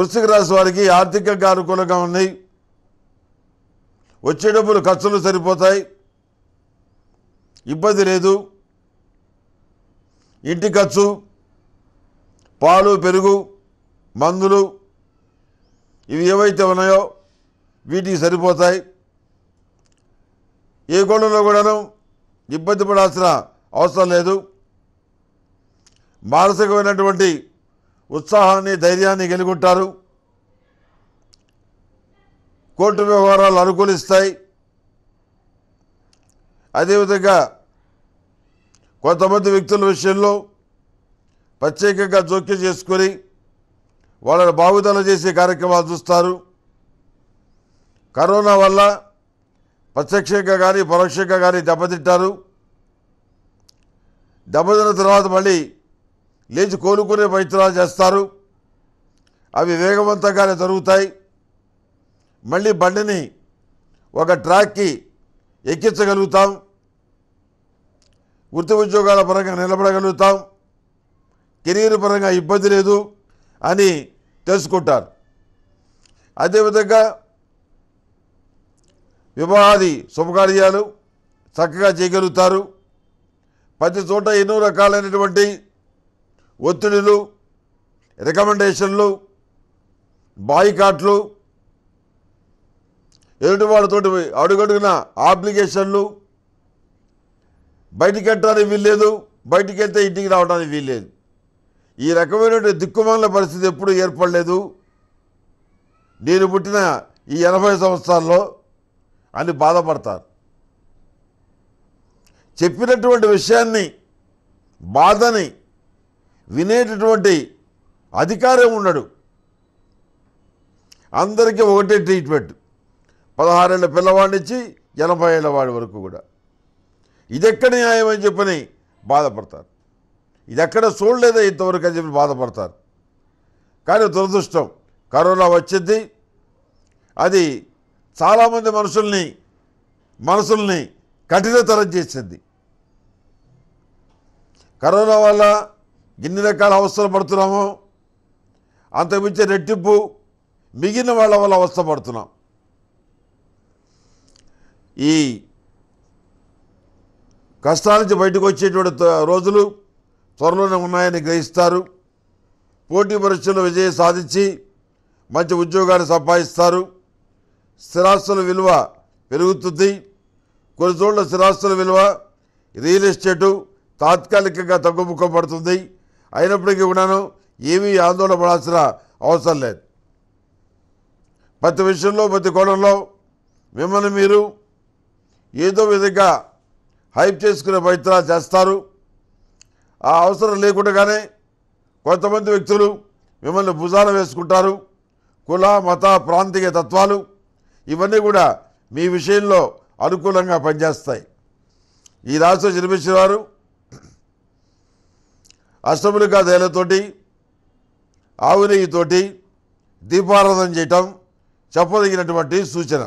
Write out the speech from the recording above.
వృశ్చిక రాశి వారికి ఆర్థికంగా అనుకూలంగా ఉన్నాయి వచ్చే డబ్బులు ఖర్చులు సరిపోతాయి ఇబ్బంది లేదు ఇంటి ఖర్చు పాలు పెరుగు మందులు ఇవి ఏవైతే ఉన్నాయో వీటికి సరిపోతాయి ఏ కోణంలో కూడాను ఇబ్బంది పడాల్సిన అవసరం లేదు మానసికమైనటువంటి ఉత్సాహాన్ని ధైర్యాన్ని గెలుగుంటారు కోర్టు వ్యవహారాలు అనుకూలిస్తాయి అదేవిధంగా కొంతమంది వ్యక్తుల విషయంలో ప్రత్యేకంగా జోక్యం చేసుకొని వాళ్ళని బాగుదల చేసే కార్యక్రమాలు చూస్తారు కరోనా వల్ల ప్రత్యక్షంగా కానీ పరోక్షంగా కానీ దెబ్బతింటారు దెబ్బతిన్న తర్వాత మళ్ళీ లేచి కోలుకునే ప్రయత్నాలు చేస్తారు అవి వేగవంతంగానే జరుగుతాయి మళ్ళీ బండిని ఒక ట్రాక్కి ఎక్కించగలుగుతాం వృత్తి ఉద్యోగాల పరంగా నిలబడగలుగుతాం కెరీర్ పరంగా ఇబ్బంది లేదు అని తెలుసుకుంటారు అదేవిధంగా వివాహాది శుభకార్యాలు చక్కగా చేయగలుగుతారు ప్రతి చోట ఎన్నో రకాలైనటువంటి ఒత్తిడులు రికమెండేషన్లు బాయికాట్లు ఎదుటి వాళ్ళతోటి అడుగడుగున ఆప్లికేషన్లు బయటికి వెళ్ళడానికి వీల్లేదు బయటికి వెళ్తే ఇంటికి రావడానికి వీల్లేదు ఈ రకమైనటువంటి దిక్కుమాల పరిస్థితి ఎప్పుడూ ఏర్పడలేదు నేను పుట్టిన ఈ ఎనభై సంవత్సరాల్లో అని బాధపడతారు చెప్పినటువంటి విషయాన్ని బాధని వినేటటువంటి అధికారం ఉండడు అందరికీ ఒకటే ట్రీట్మెంట్ పదహారేళ్ల పిల్లవాడినిచ్చి ఎనభై ఏళ్ళ వాడి వరకు కూడా ఇదెక్కడ న్యాయం అని చెప్పని బాధపడతారు ఇదెక్కడ చూడలేదా ఇంతవరకు అని చెప్పి బాధపడతారు కానీ దురదృష్టం కరోనా వచ్చింది అది చాలామంది మనుషుల్ని మనసుల్ని కఠినతరం చేసింది కరోనా వల్ల ఎన్ని రకాల అవస్థలు పడుతున్నామో అంతకుమించి రెట్టింపు మిగిలిన వాళ్ళ వల్ల అవస్థ పడుతున్నాం ఈ కష్టాల నుంచి బయటకు వచ్చేటువంటి రోజులు త్వరలోనే ఉన్నాయని గ్రహిస్తారు పోటీ పరీక్షల్లో విజయం సాధించి మంచి ఉద్యోగాన్ని సంపాదిస్తారు స్థిరాస్తుల విలువ పెరుగుతుంది కొన్ని చోట్ల స్థిరాస్తుల విలువ రియల్ ఎస్టేటు తాత్కాలికంగా తగ్గుముఖం పడుతుంది అయినప్పటికీ కూడాను ఏమీ ఆందోళన పడాల్సిన అవసరం లేదు ప్రతి విషయంలో ప్రతి కోణంలో మిమ్మల్ని మీరు ఏదో విధంగా హైప్ చేసుకునే ప్రయత్నాలు చేస్తారు ఆ అవసరం లేకుండానే కొంతమంది వ్యక్తులు మిమ్మల్ని భుజాల వేసుకుంటారు కుల మత ప్రాంతీయ తత్వాలు ఇవన్నీ కూడా మీ విషయంలో అనుకూలంగా పనిచేస్తాయి ఈ రాష్ట్ర జన్మించిన వారు అష్టములికా తేలతోటి ఆవు నెయ్యితోటి దీపారాధన చేయటం చెప్పదగినటువంటి సూచన